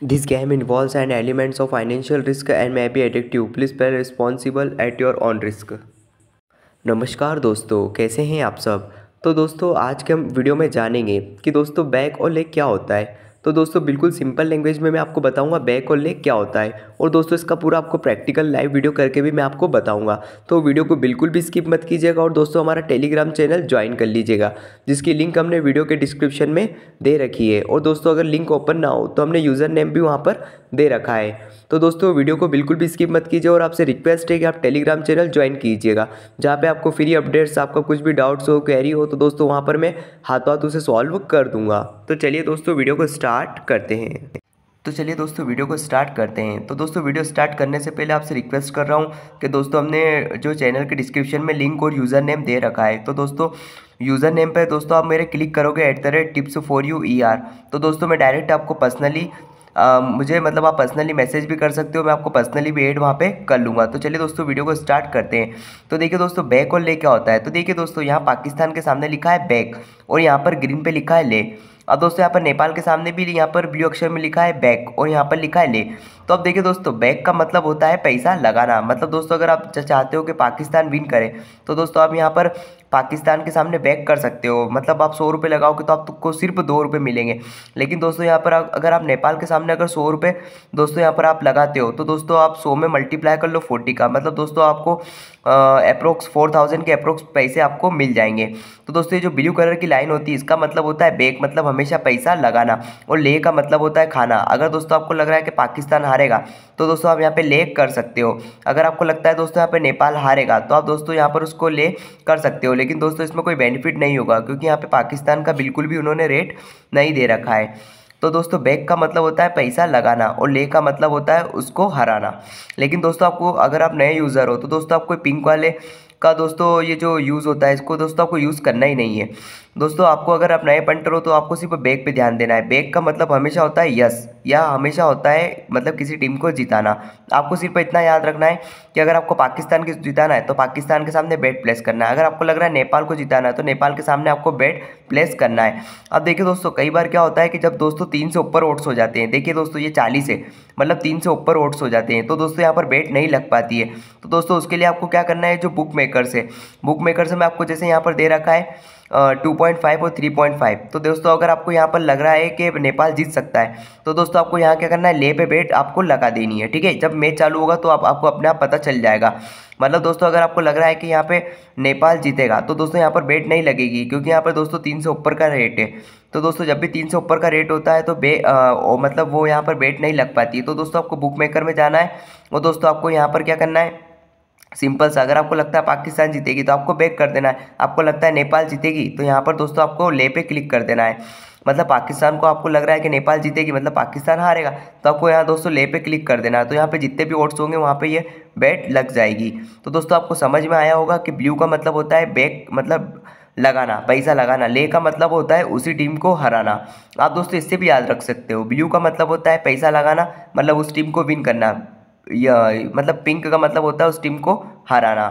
This game involves an elements of financial risk and may be addictive. Please be responsible at your own risk. नमस्कार दोस्तों कैसे हैं आप सब तो दोस्तों आज के हम वीडियो में जानेंगे कि दोस्तों बैक और लेग क्या होता है तो दोस्तों बिल्कुल सिंपल लैंग्वेज में मैं आपको बताऊंगा बैक और लेग क्या होता है और दोस्तों इसका पूरा आपको प्रैक्टिकल लाइव वीडियो करके भी मैं आपको बताऊंगा तो वीडियो को बिल्कुल भी स्किप मत कीजिएगा और दोस्तों हमारा टेलीग्राम चैनल ज्वाइन कर लीजिएगा जिसकी लिंक हमने वीडियो के डिस्क्रिप्शन में दे रखी है और दोस्तों अगर लिंक ओपन ना हो तो हमने यूज़र नेम भी वहाँ पर दे रखा है तो दोस्तों वीडियो को बिल्कुल भी स्किप मत कीजिए और आपसे रिक्वेस्ट है कि आप टेलीग्राम चैनल ज्वाइन कीजिएगा जहाँ पर आपको फ्री अपडेट्स आपका कुछ भी डाउट्स हो क्वेरी हो तो दोस्तों वहाँ पर मैं हाथों हाथ उसे सॉल्व कर दूँगा तो चलिए दोस्तों वीडियो को स्टार्ट करते हैं तो चलिए दोस्तों वीडियो को स्टार्ट करते हैं तो दोस्तों वीडियो स्टार्ट करने से पहले आपसे रिक्वेस्ट कर रहा हूँ कि दोस्तों हमने जो चैनल के डिस्क्रिप्शन में लिंक और यूज़र नेम दे रखा है तो दोस्तों यूज़र नेम पर दोस्तों आप मेरे क्लिक करोगे at the rate tips for you E R तो दोस्तों मैं डायरेक्ट आपको पर्सनली आ, मुझे मतलब आप पर्सनली मैसेज भी कर सकते हो मैं आपको पर्सनली भी एड वहाँ पे कर लूँगा तो चलिए दोस्तों वीडियो को स्टार्ट करते हैं तो देखिए दोस्तों बैक और ले क्या होता है तो देखिए दोस्तों यहाँ पाकिस्तान के सामने लिखा है बैक और यहाँ पर ग्रीन पे लिखा है ले अब दोस्तों यहाँ पर नेपाल के सामने भी यहाँ पर ब्लू अक्षर में लिखा है बैक और यहाँ पर लिखा है ले तो अब देखिए दोस्तों बैक का मतलब होता है पैसा लगाना मतलब दोस्तों अगर आप चाहते हो कि पाकिस्तान विन करे तो दोस्तों आप यहाँ पर पाकिस्तान के सामने बैक कर सकते हो मतलब आप सौ रुपये लगाओगे तो आपको सिर्फ दो रुपये मिलेंगे लेकिन दोस्तों यहाँ पर अगर आप नेपाल के सामने अगर सौ रुपये दोस्तों यहाँ पर आप लगाते हो तो दोस्तों आप सौ में मल्टीप्लाई कर लो फोर्टी का मतलब दोस्तों आपको अप्रोक्स फोर थाउजेंड के अप्रोक्स पैसे आपको मिल जाएंगे तो दोस्तों ये जो ब्लू कलर की लाइन होती है इसका मतलब होता है बैक मतलब हमेशा पैसा लगाना और ले का मतलब होता है खाना अगर दोस्तों आपको लग रहा है कि पाकिस्तान हारेगा तो दोस्तों आप यहाँ पे ले कर सकते हो अगर आपको लगता है दोस्तों यहाँ पे नेपाल हारेगा तो आप दोस्तों यहाँ पर उसको ले कर सकते हो लेकिन दोस्तों इसमें कोई बेनिफिट नहीं होगा क्योंकि यहाँ पे पाकिस्तान का बिल्कुल भी उन्होंने रेट नहीं दे रखा है तो दोस्तों बैग का मतलब होता है पैसा लगाना और ले का मतलब होता है उसको हराना लेकिन दोस्तों आपको अगर आप नए यूज़र हो तो दोस्तों आपको पिंक वाले का दोस्तों ये जो यूज़ होता है इसको दोस्तों आपको यूज़ करना ही नहीं है दोस्तों आपको अगर आप नए पेंटर हो तो आपको सिर्फ बैक पे ध्यान देना है बैक का मतलब हमेशा होता है यस या हमेशा होता है मतलब किसी टीम को जिताना आपको सिर्फ इतना याद रखना है कि अगर आपको पाकिस्तान के जिताना है तो पाकिस्तान के सामने बैट प्लेस करना है अगर आपको लग रहा है नेपाल को जिताना है तो नेपाल के सामने आपको बैट प्लेस करना है अब देखिए दोस्तों कई बार क्या होता है कि जब दोस्तों तीन से ऊपर ओट्स हो जाते हैं देखिए दोस्तों ये चालीस है मतलब तीन से ऊपर ओट्स हो जाते हैं तो दोस्तों यहाँ पर बैट नहीं लग पाती है तो दोस्तों उसके लिए आपको क्या करना है जो बुक मेकरस है बुक मेकरस में आपको जैसे यहाँ पर दे रखा है टू पॉइंट फाइव और थ्री पॉइंट फाइव तो दोस्तों अगर आपको यहाँ पर लग रहा है कि नेपाल जीत सकता है तो दोस्तों आपको यहाँ क्या करना है ले पे बेट आपको लगा देनी है ठीक है जब मैच चालू होगा तो आप आपको अपने आप पता चल जाएगा मतलब दोस्तों अगर आपको लग रहा है कि यहाँ पे नेपाल जीतेगा तो दोस्तों यहाँ पर बेट नहीं लगेगी क्योंकि यहाँ पर दोस्तों तीन सौ ऊपर का रेट है तो दोस्तों जब भी तीन सौ ऊपर का रेट होता है तो बे आ, मतलब वो यहाँ पर बेट नहीं लग पाती तो दोस्तों आपको बुक मेकर में जाना है और दोस्तों आपको यहाँ पर क्या करना है सिंपल सा अगर आपको लगता है पाकिस्तान जीतेगी तो आपको बैक कर देना है आपको लगता है नेपाल जीतेगी तो यहाँ पर दोस्तों आपको ले पे क्लिक कर देना है मतलब पाकिस्तान को आपको लग रहा है कि नेपाल जीतेगी मतलब पाकिस्तान हारेगा तो आपको यहाँ दोस्तों ले पे क्लिक कर देना है तो यहाँ पे जितने भी ओट्स होंगे वहाँ पे ये बैट लग जाएगी तो दोस्तों आपको समझ में आया होगा कि ब्लू का मतलब होता है बैक मतलब लगाना पैसा लगाना ले का मतलब होता है उसी टीम को हराना आप दोस्तों इससे भी याद रख सकते हो ब्लू का मतलब होता है पैसा लगाना मतलब उस टीम को विन करना या मतलब पिंक का मतलब होता है उस टीम को हराना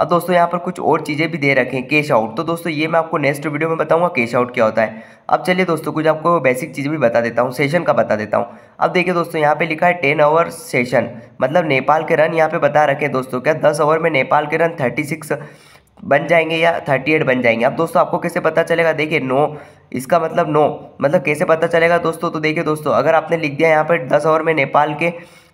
अब दोस्तों यहाँ पर कुछ और चीज़ें भी दे रखें कैश आउट तो दोस्तों ये मैं आपको नेक्स्ट वीडियो में बताऊँगा कैश आउट क्या होता है अब चलिए दोस्तों कुछ आपको बेसिक चीज़ें भी बता देता हूँ सेशन का बता देता हूँ अब देखिए दोस्तों यहाँ पे लिखा है टेन ओवर सेशन मतलब नेपाल के रन यहाँ पर बता रखें दोस्तों क्या दस ओवर में नेपाल के रन थर्टी सिक्स बन जाएंगे या थर्टी एट बन जाएंगे अब दोस्तों आपको कैसे पता चलेगा देखिए नो इसका मतलब नो मतलब कैसे पता चलेगा दोस्तों तो देखिए दोस्तों अगर आपने लिख दिया यहाँ पर दस ओवर में नेपाल के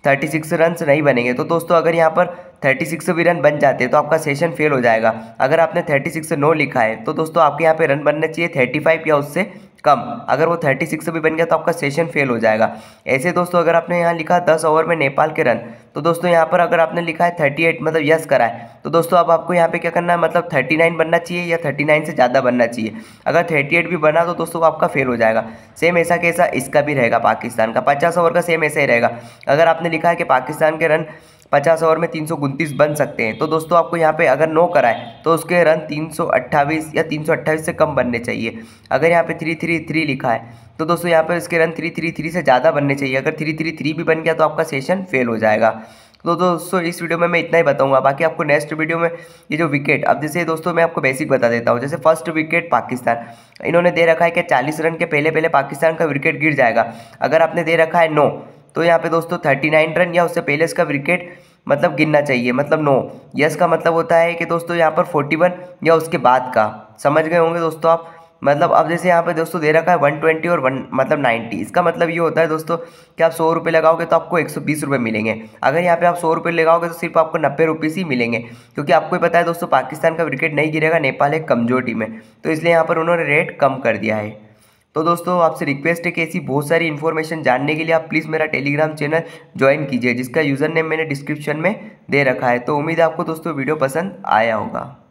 थर्टी सिक्स रन नहीं बनेंगे तो दोस्तों अगर यहाँ पर थर्टी सिक्स भी रन बन जाते हैं तो आपका सेशन फेल हो जाएगा अगर आपने थर्टी सिक्स नो लिखा है तो दोस्तों आपके यहाँ पे रन बनना चाहिए थर्टी फाइव या उससे कम अगर वो थर्टी सिक्स भी बन गया तो आपका सेशन फेल हो जाएगा ऐसे दोस्तों अगर आपने यहाँ लिखा दस ओवर में नेपाल के रन तो दोस्तों यहाँ पर अगर आपने लिखा है थर्टी एट मतलब यस करा है तो दोस्तों अब आपको यहाँ पे क्या करना है मतलब थर्टी नाइन बनना चाहिए या थर्टी नाइन से ज़्यादा बनना चाहिए अगर थर्टी एट भी बना तो दोस्तों आपका फेल हो जाएगा सेम ऐसा कैसा इसका भी रहेगा पाकिस्तान का पचास ओवर का सेम ऐसा ही रहेगा अगर आपने लिखा है कि पाकिस्तान के रन पचास ओवर में तीन बन सकते हैं तो दोस्तों आपको यहाँ पे अगर नो कराए तो उसके रन तीन या तीन से कम बनने चाहिए अगर यहाँ पे थ्री थ्री थ्री लिखा है तो दोस्तों यहाँ पर उसके रन थ्री थ्री थ्री से ज़्यादा बनने चाहिए अगर थ्री थ्री थ्री भी बन गया तो आपका सेशन फेल हो जाएगा तो दोस्तों इस वीडियो में मैं इतना ही बताऊंगा बाकी आपको नेक्स्ट वीडियो में ये जो विकेट अब जैसे दोस्तों मैं आपको बेसिक बता देता हूँ जैसे फर्स्ट विकेट पाकिस्तान इन्होंने दे रखा है कि चालीस रन के पहले पहले पाकिस्तान का विकेट गिर जाएगा अगर आपने दे रखा है नो तो यहाँ पे दोस्तों थर्टी नाइन रन या उससे पहले इसका विकेट मतलब गिनना चाहिए मतलब नो यस का मतलब होता है कि दोस्तों यहाँ पर फोर्टी वन या उसके बाद का समझ गए होंगे दोस्तों आप मतलब अब जैसे यहाँ पे दोस्तों दे रखा है वन ट्वेंटी और वन मतलब नाइन्टी इसका मतलब ये होता है दोस्तों कि आप सौ रुपये लगाओगे तो आपको एक सौ बीस रुपये मिलेंगे अगर यहाँ पे आप सौ रुपये लगाओगे तो सिर्फ आपको नब्बे रुपीज़ ही मिलेंगे क्योंकि आपको पता है दोस्तों पाकिस्तान का विकेट नहीं गिरेगा नेपाल एक कमज़ोर टीम है तो इसलिए यहाँ पर उन्होंने रेट कम कर दिया है तो दोस्तों आपसे रिक्वेस्ट है कि ऐसी बहुत सारी इन्फॉर्मेशन जानने के लिए आप प्लीज़ मेरा टेलीग्राम चैनल ज्वाइन कीजिए जिसका यूज़र नेम मैंने डिस्क्रिप्शन में दे रखा है तो उम्मीद है आपको दोस्तों वीडियो पसंद आया होगा